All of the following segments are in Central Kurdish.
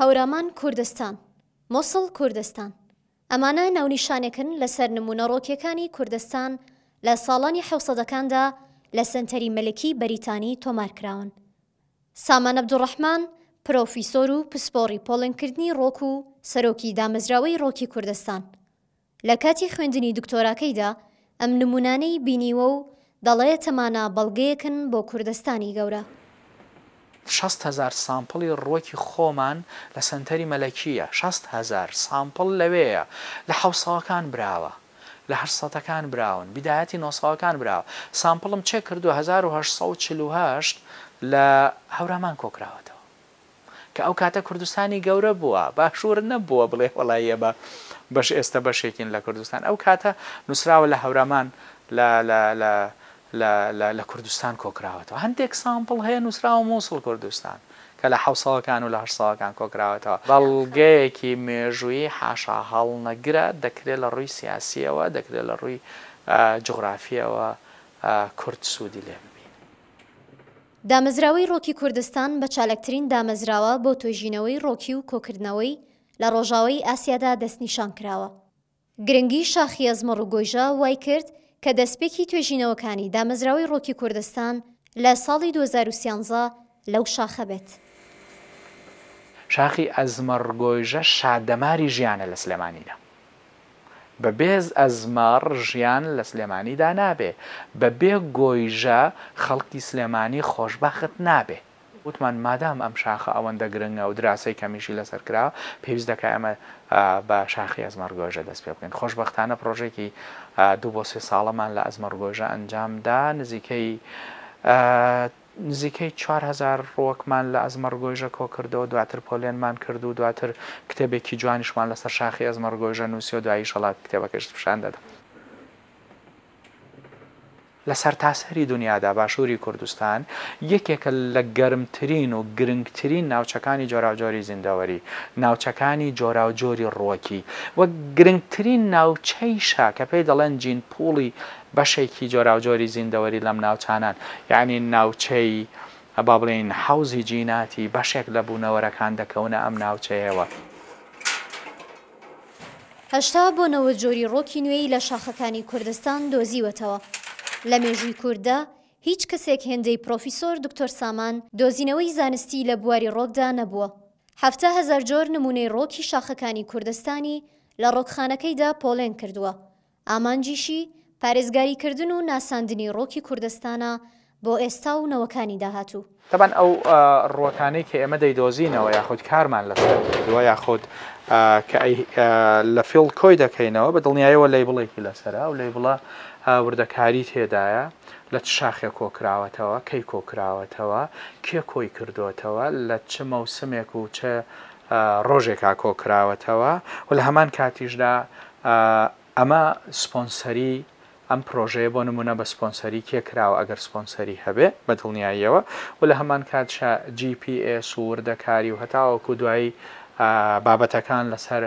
هەورامان کوردستان مۆسڵ کوردستان ئەمانە ناونیشانێکن لەسەر نمونە ڕۆکیەکانی کوردستان لە ساڵانی حوسەدەکاندا لە سنتەری مەلکی بەریتانی تۆمارکراون سامان عبدوڕەحمان پرۆفیسۆر و پسپۆڕی پۆڵنکردنی ڕۆک و سەرۆکی دامەزراوەی ڕۆکی کوردستان لە کاتی خوێندنی دکتۆراکەیدا ئەم نمونانەی بینیوە و دەڵێ تەمانە بەڵگەیەکن بۆ کوردستانی گەورە هزار سامپڵی ڕۆکی خۆمان لە سنتەری مەلەکیە 6هزار سامپڵ لەوەیە لە حوساوەکان براوە لە هەرسەتەکان براون بیداەتی نۆساوەکان براوە سامپڵم چێ کردو 1940 لە هەورامان کۆکراوەتەوە کە ئەو کاتە کوردستانی گەورە بووە باشوور نەبووە بڵێ وڵایە بە بەش ئێستا بەشێکین لە کوردستان ئەو کاتە نووسراوە لە هەورامان لە لە کوردستان کۆکراوەتەوە هەندێک سامپڵ هەیە نووسرا و مووسڵ کوردستان کە لە حوسڵەکان و لە هەرساڵەکان کۆکراوەتەوە بەڵگەیەکی مێژویی حاشا هەڵ نەگرە دەکرێت لە ڕووی سیاسیەوە دەکرێت لە ڕووی جغرافیەوە کورد سوودی لێ ببین. دامەزراوەی ڕۆکی کوردستان بە چالکترین دامەزراوە بۆ توۆژینەوەی ڕۆکی و کۆکردنەوەی لە ڕۆژاوی ئاسیادا دەستنیشان کراوە. گرنگی شاخی ئەزمە ڕووگۆیژە وای کرد کە دەستپێکی توێژینەوەکانی دامەزراوی ڕۆکی کوردستان لە ساڵی 2013 لەو شاخە بێت. شاخی ئەزمەڕگۆیژە شادەماری ژیانە لە سلێمانیدا. بە بێز ئەزمەڕ ژیان لە سلێمانیدا نابێ، بە بێ گۆیژە خەڵکی سلێمانی خۆشببخت نابێت. وتمان مادام ئەم شاخە ئەوەندە گرنگە و دراسی کەمیشی لەسەر کرا پێویست دەکە ئەمە بە شاخی ئەزمەرگۆژە دەست پێ بکەین خۆشببختانە پرۆژێکی دوو بۆ سێ ساڵەمان لە ئەزمەرگۆژە ئەنجامدا نزیکەی نزیکەی 4هزار ڕۆکمان لە ئەزمەرگۆژە کۆکردەوە دواتر پۆلێنمان کرد و دواتر کتێبێکی جوانیشمان لەسەر شاخی ئەزمەرگۆژە نووسی و دوایی شەڵات کتێبەکەش پیششان دەدەم. لە سەر تاسەری دنیادا باشووری کوردستان یەکێکە لە گەرمترین و گرنگترین ناوچەکانی جۆراوجۆری زیندەوەری ناوچەکانی جۆراوجۆری ڕۆکی وە گرنگترین ناوچەیشا کە پێی دەڵێن جین پوڵی بەشێکی جۆراوجۆری زیندەوەری لەم ناوچانان یعنی ناوچەی با بڵین حوزی جیناتی بەشێک لە بوونەوەرەکان دەکەونە ئەم ناوچەیەوە. هەشتا بۆنەوە جۆری ڕۆکی نوێی لە شاخەکانی کوردستان دۆزیوەتەوە. لە مێژووی کووردە هیچ کەسێک هێندەی پرۆفیسۆر دکتۆر سامان دۆزینەوەی زانستی لە بواری ڕۆکدا نەبووە. هەفتە هزار جۆر نمونەی ڕۆکی شاخەکانی کوردستانی لە ڕۆکخانەکەیدا پۆلێن کردووە. ئامانجیشی پارێزگاریکردن و ناساندنی ڕۆکی کوردستانە بۆ ئێستا و نەوەکانی داهاتوو تەبان ئەو ڕۆکانەی کە ئێمە دەیدۆزینەوە یاخود کارمان لە دووە یاخود لە فیل کۆی دەکەینەوە بە دڵنیایەوە لی بڵێکی لەسرە و لی بڵە وردەکاری تێدایە لە چ شاخێ کۆکراوەتەوە کەی کۆکراوەتەوە کێ کۆی کردوتەوە لە چ مەوسمێک و چه ڕۆژێکا کۆکراوەتەوە و لە هەمان کاتیشدا ئەمە سپۆنسەری ئەم پرۆژەیە بۆ نمونە بە سپۆنسەری کێکراوە ئەگەر سپۆنسەری هەبێ بە دڵنیاییەوە و لە هەمان کات GPS وردەکاری و هەتاوەکو دوایی بابەتەکان لەسەر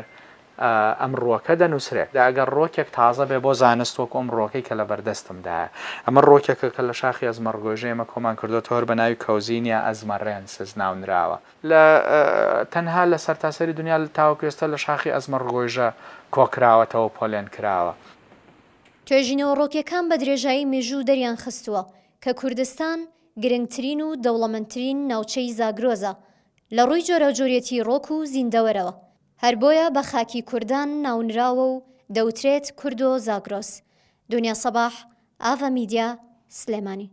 ئەم ڕۆکە دەنووسرێت داگەر ڕۆکێک تازە بێ بۆ زانستۆک ئەم ڕۆکەی کە لە بەردەستمدایە ئەمە ڕۆکێکە کە لە شاخی ئەزمەڕگۆژێ ئمە کۆمان کردو تۆر بە ناوی کەوزینیا ئەزمەڕێنسز ناونراوە لە تەنها لە سەرتاسەری دنیا لە تاوکوێستە لە شاخی ئەزمەڕگۆژە کۆکراوەتەوە پۆلێن کراوە توێژینەوە ڕۆکیەکان بە درێژایی مێژوو دەریان خستووە کە کوردستان گرنگترین و دەوڵەمەندترین ناوچەی زاگرۆزە لە ڕووی جۆرەجۆرێتی ڕۆک و زیندەوەرەوە هەر بۆیە بە خاکی کوردان ناونراوە و دەوترێت کورد و زاگرۆس دنیا سەباح ئاڤە میدیا سلێمانی